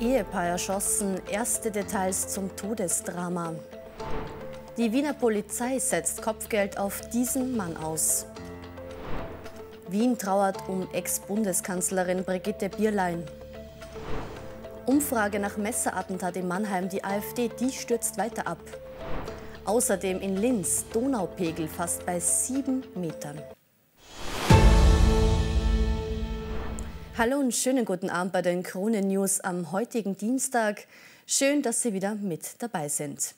Ehepaar erschossen, erste Details zum Todesdrama. Die Wiener Polizei setzt Kopfgeld auf diesen Mann aus. Wien trauert um Ex-Bundeskanzlerin Brigitte Bierlein. Umfrage nach Messerattentat in Mannheim, die AfD, die stürzt weiter ab. Außerdem in Linz, Donaupegel fast bei sieben Metern. Hallo und schönen guten Abend bei den Krone News am heutigen Dienstag. Schön, dass Sie wieder mit dabei sind.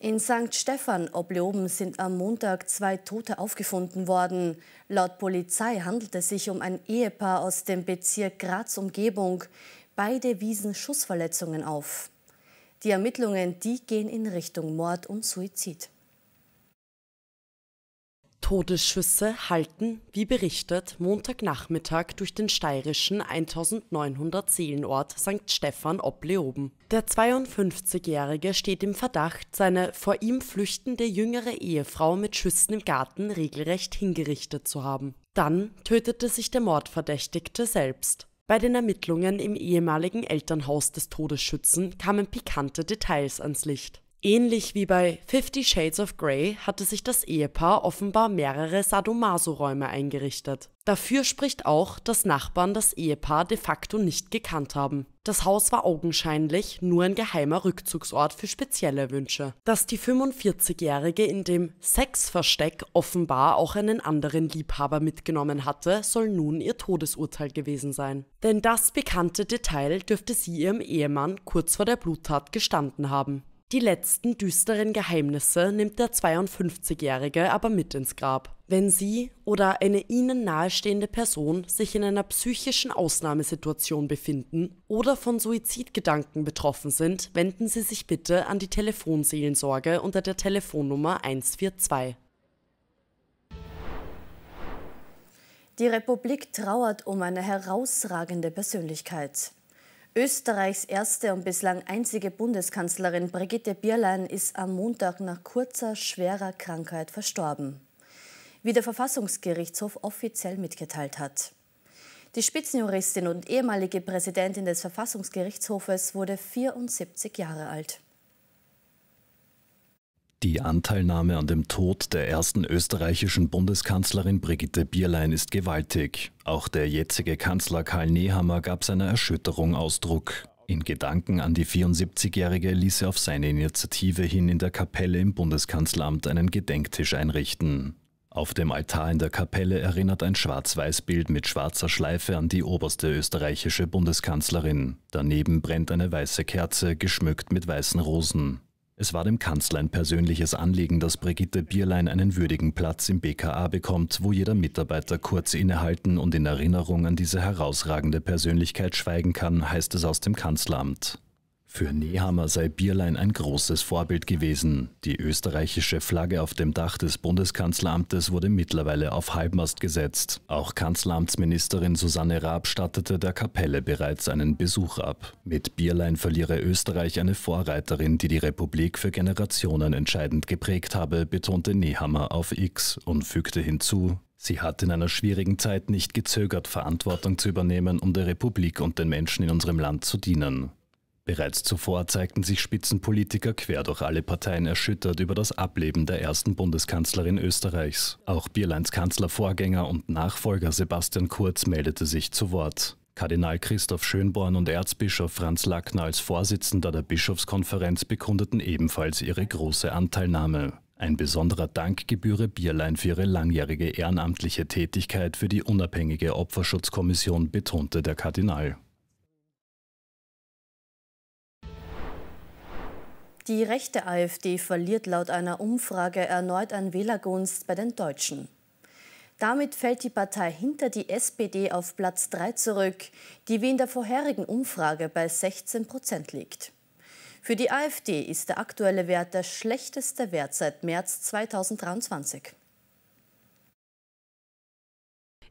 In St. Stephan obloben sind am Montag zwei Tote aufgefunden worden. Laut Polizei handelt es sich um ein Ehepaar aus dem Bezirk Graz Umgebung. Beide wiesen Schussverletzungen auf. Die Ermittlungen, die gehen in Richtung Mord und Suizid. Todesschüsse halten, wie berichtet, Montagnachmittag durch den steirischen 1900 Seelenort St. Stephan ob Leoben. Der 52-Jährige steht im Verdacht, seine vor ihm flüchtende jüngere Ehefrau mit Schüssen im Garten regelrecht hingerichtet zu haben. Dann tötete sich der Mordverdächtigte selbst. Bei den Ermittlungen im ehemaligen Elternhaus des Todesschützen kamen pikante Details ans Licht. Ähnlich wie bei Fifty Shades of Grey hatte sich das Ehepaar offenbar mehrere Sadomaso-Räume eingerichtet. Dafür spricht auch, dass Nachbarn das Ehepaar de facto nicht gekannt haben. Das Haus war augenscheinlich nur ein geheimer Rückzugsort für spezielle Wünsche. Dass die 45-Jährige in dem Sexversteck offenbar auch einen anderen Liebhaber mitgenommen hatte, soll nun ihr Todesurteil gewesen sein. Denn das bekannte Detail dürfte sie ihrem Ehemann kurz vor der Bluttat gestanden haben. Die letzten düsteren Geheimnisse nimmt der 52-Jährige aber mit ins Grab. Wenn Sie oder eine Ihnen nahestehende Person sich in einer psychischen Ausnahmesituation befinden oder von Suizidgedanken betroffen sind, wenden Sie sich bitte an die Telefonseelensorge unter der Telefonnummer 142. Die Republik trauert um eine herausragende Persönlichkeit. Österreichs erste und bislang einzige Bundeskanzlerin Brigitte Bierlein ist am Montag nach kurzer, schwerer Krankheit verstorben, wie der Verfassungsgerichtshof offiziell mitgeteilt hat. Die Spitzenjuristin und ehemalige Präsidentin des Verfassungsgerichtshofes wurde 74 Jahre alt. Die Anteilnahme an dem Tod der ersten österreichischen Bundeskanzlerin Brigitte Bierlein ist gewaltig. Auch der jetzige Kanzler Karl Nehammer gab seiner Erschütterung Ausdruck. In Gedanken an die 74-Jährige ließ er auf seine Initiative hin in der Kapelle im Bundeskanzleramt einen Gedenktisch einrichten. Auf dem Altar in der Kapelle erinnert ein Schwarz-Weiß-Bild mit schwarzer Schleife an die oberste österreichische Bundeskanzlerin. Daneben brennt eine weiße Kerze, geschmückt mit weißen Rosen. Es war dem Kanzler ein persönliches Anliegen, dass Brigitte Bierlein einen würdigen Platz im BKA bekommt, wo jeder Mitarbeiter kurz innehalten und in Erinnerung an diese herausragende Persönlichkeit schweigen kann, heißt es aus dem Kanzleramt. Für Nehammer sei Bierlein ein großes Vorbild gewesen. Die österreichische Flagge auf dem Dach des Bundeskanzleramtes wurde mittlerweile auf Halbmast gesetzt. Auch Kanzleramtsministerin Susanne Raab stattete der Kapelle bereits einen Besuch ab. Mit Bierlein verliere Österreich eine Vorreiterin, die die Republik für Generationen entscheidend geprägt habe, betonte Nehammer auf X und fügte hinzu, Sie hat in einer schwierigen Zeit nicht gezögert, Verantwortung zu übernehmen, um der Republik und den Menschen in unserem Land zu dienen. Bereits zuvor zeigten sich Spitzenpolitiker quer durch alle Parteien erschüttert über das Ableben der ersten Bundeskanzlerin Österreichs. Auch Bierleins Kanzlervorgänger und Nachfolger Sebastian Kurz meldete sich zu Wort. Kardinal Christoph Schönborn und Erzbischof Franz Lackner als Vorsitzender der Bischofskonferenz bekundeten ebenfalls ihre große Anteilnahme. Ein besonderer Dank gebühre Bierlein für ihre langjährige ehrenamtliche Tätigkeit für die unabhängige Opferschutzkommission, betonte der Kardinal. Die rechte AfD verliert laut einer Umfrage erneut an Wählergunst bei den Deutschen. Damit fällt die Partei hinter die SPD auf Platz 3 zurück, die wie in der vorherigen Umfrage bei 16 Prozent liegt. Für die AfD ist der aktuelle Wert der schlechteste Wert seit März 2023.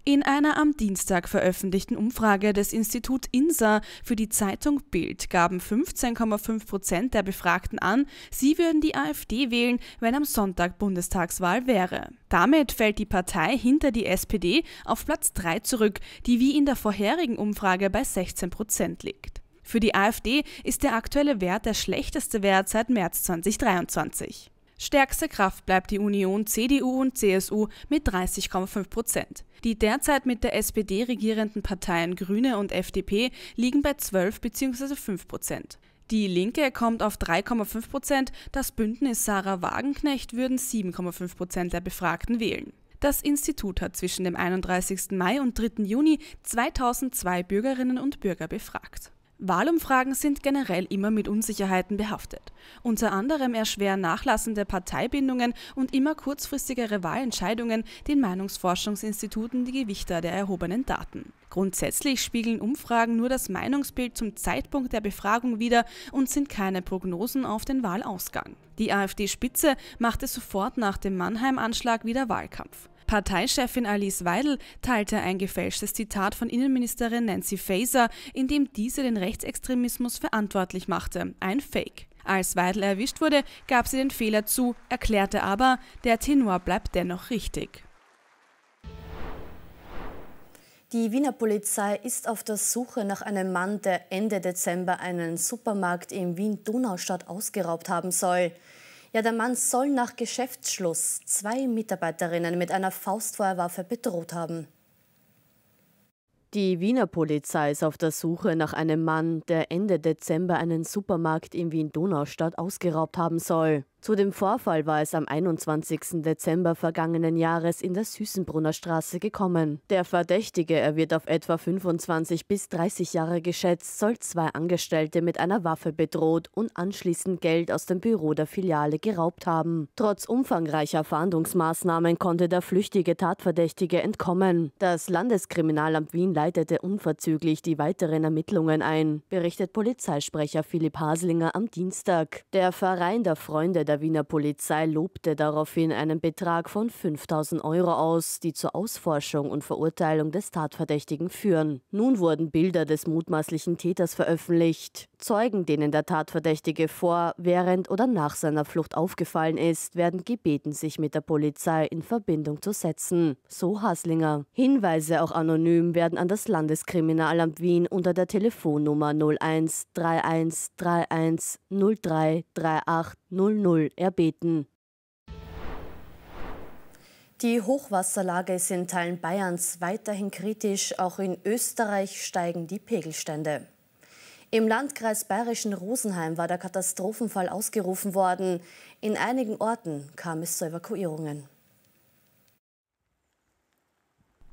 In einer am Dienstag veröffentlichten Umfrage des Instituts INSA für die Zeitung Bild gaben 15,5 Prozent der Befragten an, sie würden die AfD wählen, wenn am Sonntag Bundestagswahl wäre. Damit fällt die Partei hinter die SPD auf Platz 3 zurück, die wie in der vorherigen Umfrage bei 16 Prozent liegt. Für die AfD ist der aktuelle Wert der schlechteste Wert seit März 2023. Stärkste Kraft bleibt die Union CDU und CSU mit 30,5 Prozent. Die derzeit mit der SPD regierenden Parteien Grüne und FDP liegen bei 12 bzw. 5 Prozent. Die Linke kommt auf 3,5 Prozent, das Bündnis Sarah Wagenknecht würden 7,5 Prozent der Befragten wählen. Das Institut hat zwischen dem 31. Mai und 3. Juni 2002 Bürgerinnen und Bürger befragt. Wahlumfragen sind generell immer mit Unsicherheiten behaftet. Unter anderem erschweren nachlassende Parteibindungen und immer kurzfristigere Wahlentscheidungen den Meinungsforschungsinstituten die Gewichter der erhobenen Daten. Grundsätzlich spiegeln Umfragen nur das Meinungsbild zum Zeitpunkt der Befragung wider und sind keine Prognosen auf den Wahlausgang. Die AfD-Spitze machte sofort nach dem Mannheim-Anschlag wieder Wahlkampf. Parteichefin Alice Weidel teilte ein gefälschtes Zitat von Innenministerin Nancy Faeser, in dem diese den Rechtsextremismus verantwortlich machte. Ein Fake. Als Weidel erwischt wurde, gab sie den Fehler zu, erklärte aber, der Tenor bleibt dennoch richtig. Die Wiener Polizei ist auf der Suche nach einem Mann, der Ende Dezember einen Supermarkt in Wien-Donaustadt ausgeraubt haben soll. Ja, der Mann soll nach Geschäftsschluss zwei Mitarbeiterinnen mit einer Faustfeuerwaffe bedroht haben. Die Wiener Polizei ist auf der Suche nach einem Mann, der Ende Dezember einen Supermarkt in Wien-Donaustadt ausgeraubt haben soll. Zu dem Vorfall war es am 21. Dezember vergangenen Jahres in der Süßenbrunner Straße gekommen. Der Verdächtige, er wird auf etwa 25 bis 30 Jahre geschätzt, soll zwei Angestellte mit einer Waffe bedroht und anschließend Geld aus dem Büro der Filiale geraubt haben. Trotz umfangreicher Fahndungsmaßnahmen konnte der flüchtige Tatverdächtige entkommen. Das Landeskriminalamt Wien leitete unverzüglich die weiteren Ermittlungen ein, berichtet Polizeisprecher Philipp Haslinger am Dienstag. Der Verein der Freunde der der Wiener Polizei lobte daraufhin einen Betrag von 5000 Euro aus, die zur Ausforschung und Verurteilung des Tatverdächtigen führen. Nun wurden Bilder des mutmaßlichen Täters veröffentlicht. Zeugen, denen der Tatverdächtige vor, während oder nach seiner Flucht aufgefallen ist, werden gebeten, sich mit der Polizei in Verbindung zu setzen. So Haslinger. Hinweise auch anonym werden an das Landeskriminalamt Wien unter der Telefonnummer 01 31 31 03 38 00 Null erbeten. Die Hochwasserlage ist in Teilen Bayerns weiterhin kritisch. Auch in Österreich steigen die Pegelstände. Im Landkreis Bayerischen Rosenheim war der Katastrophenfall ausgerufen worden. In einigen Orten kam es zu Evakuierungen.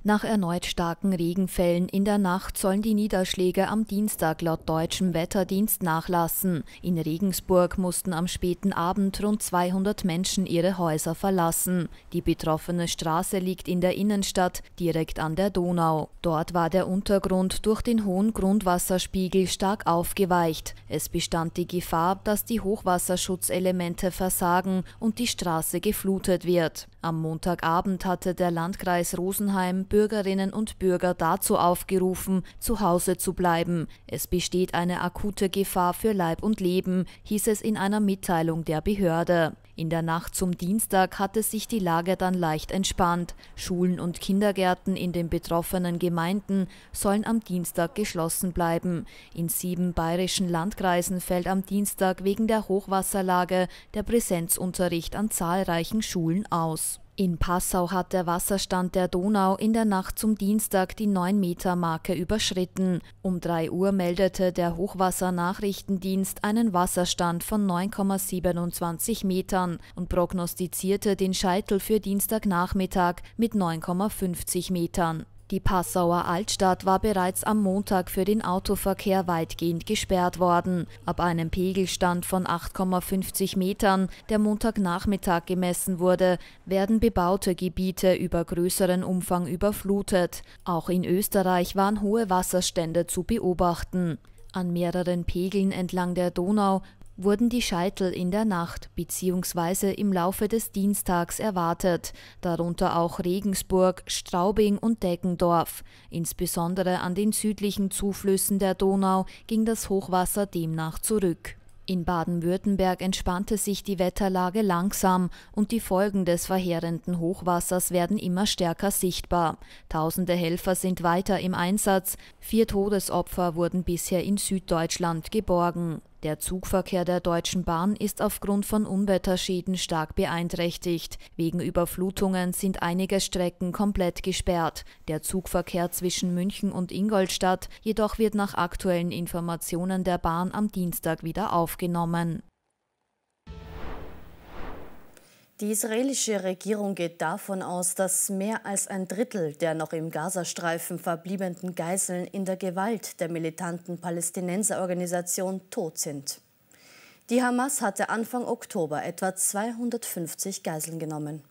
Nach erneut starken Regenfällen in der Nacht sollen die Niederschläge am Dienstag laut deutschem Wetterdienst nachlassen. In Regensburg mussten am späten Abend rund 200 Menschen ihre Häuser verlassen. Die betroffene Straße liegt in der Innenstadt, direkt an der Donau. Dort war der Untergrund durch den hohen Grundwasserspiegel stark aufgeweicht. Es bestand die Gefahr, dass die Hochwasserschutzelemente versagen und die Straße geflutet wird. Am Montagabend hatte der Landkreis Rosenheim Bürgerinnen und Bürger dazu aufgerufen, zu Hause zu bleiben. Es besteht eine akute Gefahr für Leib und Leben, hieß es in einer Mitteilung der Behörde. In der Nacht zum Dienstag hatte sich die Lage dann leicht entspannt. Schulen und Kindergärten in den betroffenen Gemeinden sollen am Dienstag geschlossen bleiben. In sieben bayerischen Landkreisen fällt am Dienstag wegen der Hochwasserlage der Präsenzunterricht an zahlreichen Schulen aus. In Passau hat der Wasserstand der Donau in der Nacht zum Dienstag die 9-Meter-Marke überschritten. Um 3 Uhr meldete der Hochwassernachrichtendienst einen Wasserstand von 9,27 Metern und prognostizierte den Scheitel für Dienstagnachmittag mit 9,50 Metern. Die Passauer Altstadt war bereits am Montag für den Autoverkehr weitgehend gesperrt worden. Ab einem Pegelstand von 8,50 Metern, der Montagnachmittag gemessen wurde, werden bebaute Gebiete über größeren Umfang überflutet. Auch in Österreich waren hohe Wasserstände zu beobachten. An mehreren Pegeln entlang der Donau wurden die Scheitel in der Nacht bzw. im Laufe des Dienstags erwartet, darunter auch Regensburg, Straubing und Deggendorf. Insbesondere an den südlichen Zuflüssen der Donau ging das Hochwasser demnach zurück. In Baden-Württemberg entspannte sich die Wetterlage langsam und die Folgen des verheerenden Hochwassers werden immer stärker sichtbar. Tausende Helfer sind weiter im Einsatz, vier Todesopfer wurden bisher in Süddeutschland geborgen. Der Zugverkehr der Deutschen Bahn ist aufgrund von Unwetterschäden stark beeinträchtigt. Wegen Überflutungen sind einige Strecken komplett gesperrt. Der Zugverkehr zwischen München und Ingolstadt jedoch wird nach aktuellen Informationen der Bahn am Dienstag wieder aufgenommen. Die israelische Regierung geht davon aus, dass mehr als ein Drittel der noch im Gazastreifen verbliebenen Geiseln in der Gewalt der militanten Palästinenserorganisation tot sind. Die Hamas hatte Anfang Oktober etwa 250 Geiseln genommen.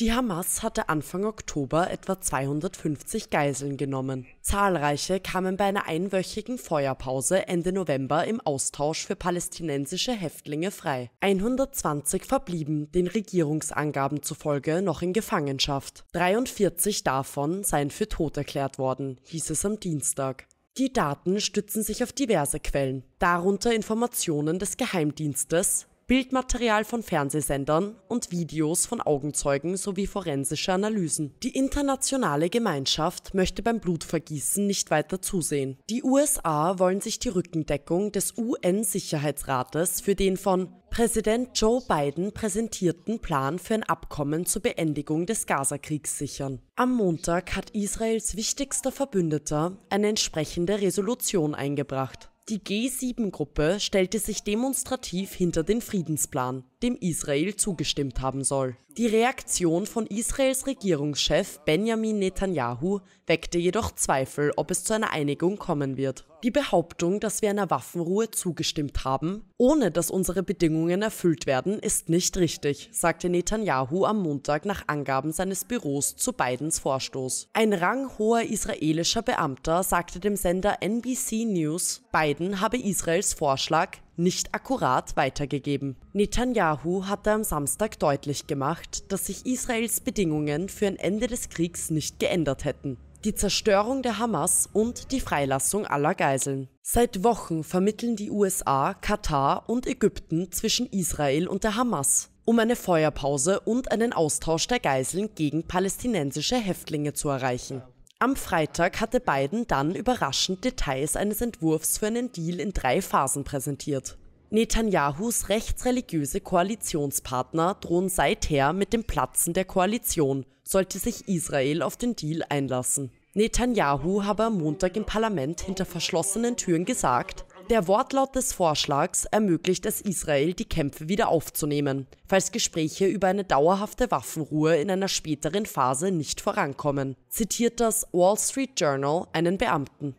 Die Hamas hatte Anfang Oktober etwa 250 Geiseln genommen. Zahlreiche kamen bei einer einwöchigen Feuerpause Ende November im Austausch für palästinensische Häftlinge frei. 120 verblieben, den Regierungsangaben zufolge, noch in Gefangenschaft. 43 davon seien für tot erklärt worden, hieß es am Dienstag. Die Daten stützen sich auf diverse Quellen, darunter Informationen des Geheimdienstes, Bildmaterial von Fernsehsendern und Videos von Augenzeugen sowie forensische Analysen. Die internationale Gemeinschaft möchte beim Blutvergießen nicht weiter zusehen. Die USA wollen sich die Rückendeckung des UN-Sicherheitsrates für den von Präsident Joe Biden präsentierten Plan für ein Abkommen zur Beendigung des Gazakriegs sichern. Am Montag hat Israels wichtigster Verbündeter eine entsprechende Resolution eingebracht. Die G7-Gruppe stellte sich demonstrativ hinter den Friedensplan, dem Israel zugestimmt haben soll. Die Reaktion von Israels Regierungschef Benjamin Netanyahu weckte jedoch Zweifel, ob es zu einer Einigung kommen wird die Behauptung, dass wir einer Waffenruhe zugestimmt haben, ohne dass unsere Bedingungen erfüllt werden, ist nicht richtig, sagte Netanyahu am Montag nach Angaben seines Büros zu Bidens Vorstoß. Ein ranghoher israelischer Beamter sagte dem Sender NBC News, Biden habe Israels Vorschlag nicht akkurat weitergegeben. Netanyahu hatte am Samstag deutlich gemacht, dass sich Israels Bedingungen für ein Ende des Kriegs nicht geändert hätten die Zerstörung der Hamas und die Freilassung aller Geiseln. Seit Wochen vermitteln die USA, Katar und Ägypten zwischen Israel und der Hamas, um eine Feuerpause und einen Austausch der Geiseln gegen palästinensische Häftlinge zu erreichen. Am Freitag hatte Biden dann überraschend Details eines Entwurfs für einen Deal in drei Phasen präsentiert. Netanyahus rechtsreligiöse Koalitionspartner drohen seither mit dem Platzen der Koalition, sollte sich Israel auf den Deal einlassen. Netanyahu habe am Montag im Parlament hinter verschlossenen Türen gesagt, der Wortlaut des Vorschlags ermöglicht es Israel, die Kämpfe wieder aufzunehmen, falls Gespräche über eine dauerhafte Waffenruhe in einer späteren Phase nicht vorankommen, zitiert das Wall Street Journal einen Beamten.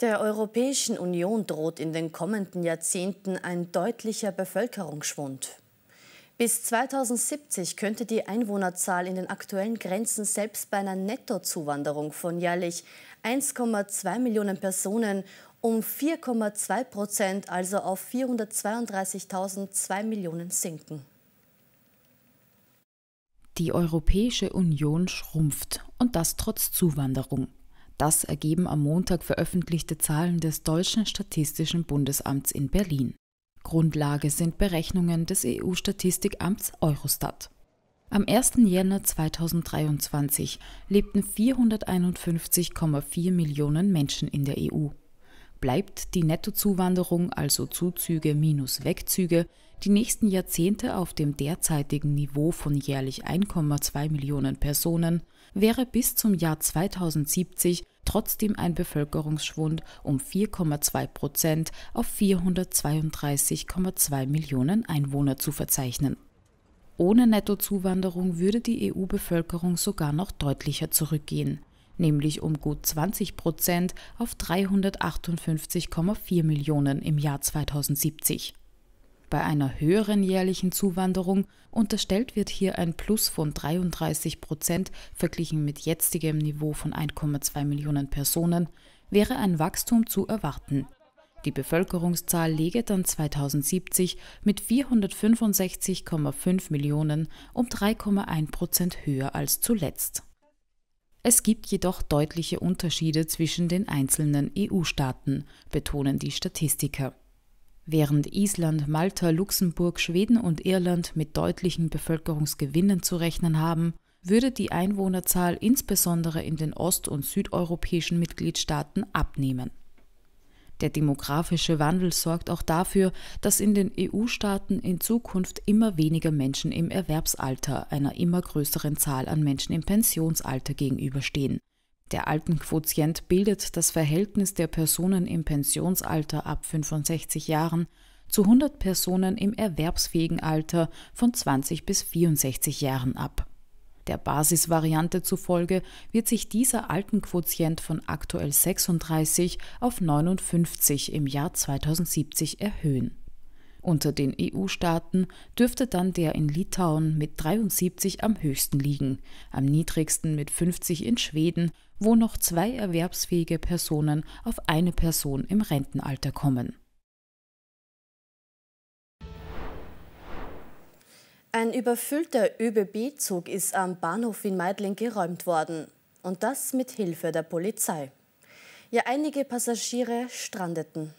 Der Europäischen Union droht in den kommenden Jahrzehnten ein deutlicher Bevölkerungsschwund. Bis 2070 könnte die Einwohnerzahl in den aktuellen Grenzen selbst bei einer Nettozuwanderung von jährlich 1,2 Millionen Personen um 4,2 Prozent, also auf 432.002 Millionen sinken. Die Europäische Union schrumpft und das trotz Zuwanderung. Das ergeben am Montag veröffentlichte Zahlen des Deutschen Statistischen Bundesamts in Berlin. Grundlage sind Berechnungen des EU-Statistikamts Eurostat. Am 1. Jänner 2023 lebten 451,4 Millionen Menschen in der EU bleibt die Nettozuwanderung, also Zuzüge minus Wegzüge, die nächsten Jahrzehnte auf dem derzeitigen Niveau von jährlich 1,2 Millionen Personen, wäre bis zum Jahr 2070 trotzdem ein Bevölkerungsschwund um 4,2 Prozent auf 432,2 Millionen Einwohner zu verzeichnen. Ohne Nettozuwanderung würde die EU-Bevölkerung sogar noch deutlicher zurückgehen nämlich um gut 20 Prozent auf 358,4 Millionen im Jahr 2070. Bei einer höheren jährlichen Zuwanderung unterstellt wird hier ein Plus von 33 Prozent verglichen mit jetzigem Niveau von 1,2 Millionen Personen, wäre ein Wachstum zu erwarten. Die Bevölkerungszahl läge dann 2070 mit 465,5 Millionen um 3,1 Prozent höher als zuletzt. Es gibt jedoch deutliche Unterschiede zwischen den einzelnen EU-Staaten, betonen die Statistiker. Während Island, Malta, Luxemburg, Schweden und Irland mit deutlichen Bevölkerungsgewinnen zu rechnen haben, würde die Einwohnerzahl insbesondere in den ost- und südeuropäischen Mitgliedstaaten abnehmen. Der demografische Wandel sorgt auch dafür, dass in den EU-Staaten in Zukunft immer weniger Menschen im Erwerbsalter einer immer größeren Zahl an Menschen im Pensionsalter gegenüberstehen. Der Altenquotient bildet das Verhältnis der Personen im Pensionsalter ab 65 Jahren zu 100 Personen im erwerbsfähigen Alter von 20 bis 64 Jahren ab. Der Basisvariante zufolge wird sich dieser Altenquotient von aktuell 36 auf 59 im Jahr 2070 erhöhen. Unter den EU-Staaten dürfte dann der in Litauen mit 73 am höchsten liegen, am niedrigsten mit 50 in Schweden, wo noch zwei erwerbsfähige Personen auf eine Person im Rentenalter kommen. Ein überfüllter ÖBB-Zug ist am Bahnhof in Meidling geräumt worden. Und das mit Hilfe der Polizei. Ja, einige Passagiere strandeten.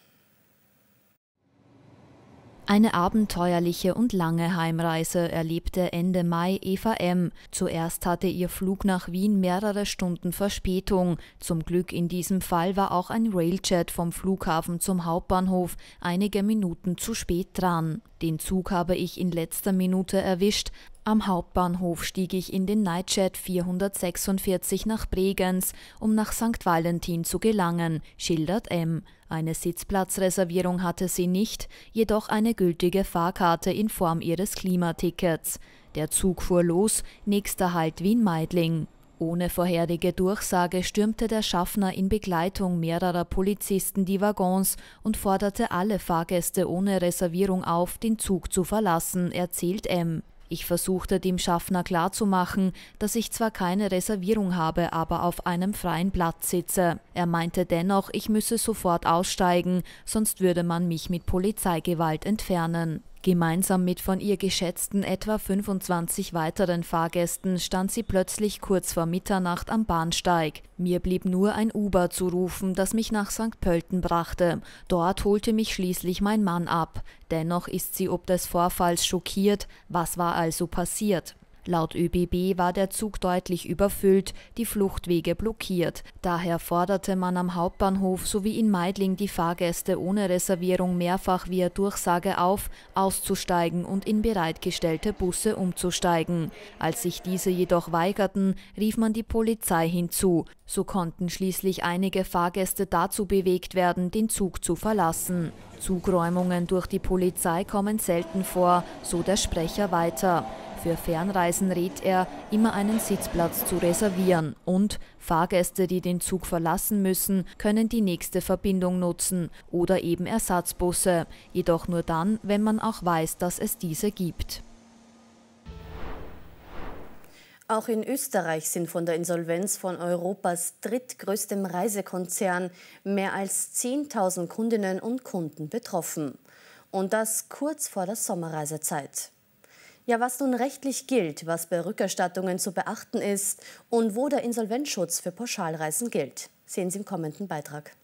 Eine abenteuerliche und lange Heimreise erlebte Ende Mai Eva M. Zuerst hatte ihr Flug nach Wien mehrere Stunden Verspätung. Zum Glück in diesem Fall war auch ein Railjet vom Flughafen zum Hauptbahnhof einige Minuten zu spät dran. Den Zug habe ich in letzter Minute erwischt, am Hauptbahnhof stieg ich in den Nightjet 446 nach Bregenz, um nach St. Valentin zu gelangen, schildert M. Eine Sitzplatzreservierung hatte sie nicht, jedoch eine gültige Fahrkarte in Form ihres Klimatickets. Der Zug fuhr los, nächster Halt Wien-Meidling. Ohne vorherige Durchsage stürmte der Schaffner in Begleitung mehrerer Polizisten die Waggons und forderte alle Fahrgäste ohne Reservierung auf, den Zug zu verlassen, erzählt M. Ich versuchte dem Schaffner klarzumachen, dass ich zwar keine Reservierung habe, aber auf einem freien Platz sitze. Er meinte dennoch, ich müsse sofort aussteigen, sonst würde man mich mit Polizeigewalt entfernen. Gemeinsam mit von ihr geschätzten etwa 25 weiteren Fahrgästen stand sie plötzlich kurz vor Mitternacht am Bahnsteig. Mir blieb nur ein Uber zu rufen, das mich nach St. Pölten brachte. Dort holte mich schließlich mein Mann ab. Dennoch ist sie ob des Vorfalls schockiert. Was war also passiert? Laut ÖBB war der Zug deutlich überfüllt, die Fluchtwege blockiert. Daher forderte man am Hauptbahnhof sowie in Meidling die Fahrgäste ohne Reservierung mehrfach via Durchsage auf, auszusteigen und in bereitgestellte Busse umzusteigen. Als sich diese jedoch weigerten, rief man die Polizei hinzu. So konnten schließlich einige Fahrgäste dazu bewegt werden, den Zug zu verlassen. Zugräumungen durch die Polizei kommen selten vor, so der Sprecher weiter. Für Fernreisen rät er, immer einen Sitzplatz zu reservieren und Fahrgäste, die den Zug verlassen müssen, können die nächste Verbindung nutzen oder eben Ersatzbusse, jedoch nur dann, wenn man auch weiß, dass es diese gibt. Auch in Österreich sind von der Insolvenz von Europas drittgrößtem Reisekonzern mehr als 10.000 Kundinnen und Kunden betroffen. Und das kurz vor der Sommerreisezeit. Ja, was nun rechtlich gilt, was bei Rückerstattungen zu beachten ist und wo der Insolvenzschutz für Pauschalreisen gilt, sehen Sie im kommenden Beitrag.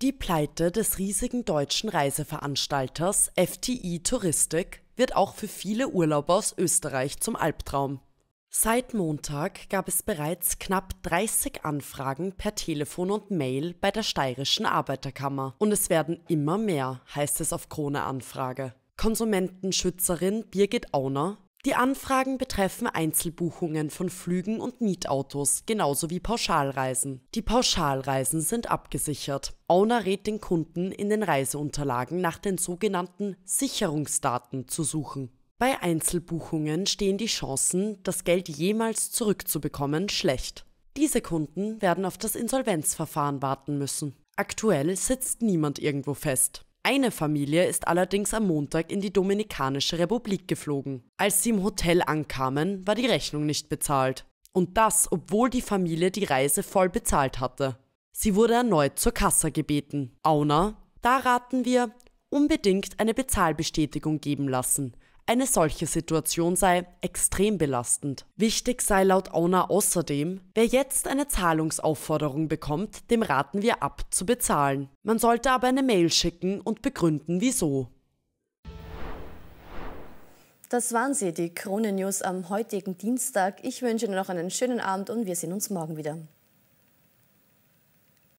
Die Pleite des riesigen deutschen Reiseveranstalters FTI Touristik wird auch für viele Urlauber aus Österreich zum Albtraum. Seit Montag gab es bereits knapp 30 Anfragen per Telefon und Mail bei der steirischen Arbeiterkammer. Und es werden immer mehr, heißt es auf Krone Anfrage. Konsumentenschützerin Birgit Auner. Die Anfragen betreffen Einzelbuchungen von Flügen und Mietautos, genauso wie Pauschalreisen. Die Pauschalreisen sind abgesichert. Auner rät den Kunden, in den Reiseunterlagen nach den sogenannten Sicherungsdaten zu suchen. Bei Einzelbuchungen stehen die Chancen, das Geld jemals zurückzubekommen, schlecht. Diese Kunden werden auf das Insolvenzverfahren warten müssen. Aktuell sitzt niemand irgendwo fest. Eine Familie ist allerdings am Montag in die Dominikanische Republik geflogen. Als sie im Hotel ankamen, war die Rechnung nicht bezahlt. Und das, obwohl die Familie die Reise voll bezahlt hatte. Sie wurde erneut zur Kasse gebeten. Auna, da raten wir, unbedingt eine Bezahlbestätigung geben lassen, eine solche Situation sei extrem belastend. Wichtig sei laut Owner außerdem, wer jetzt eine Zahlungsaufforderung bekommt, dem raten wir ab zu bezahlen. Man sollte aber eine Mail schicken und begründen, wieso. Das waren sie, die Krone News am heutigen Dienstag. Ich wünsche Ihnen noch einen schönen Abend und wir sehen uns morgen wieder.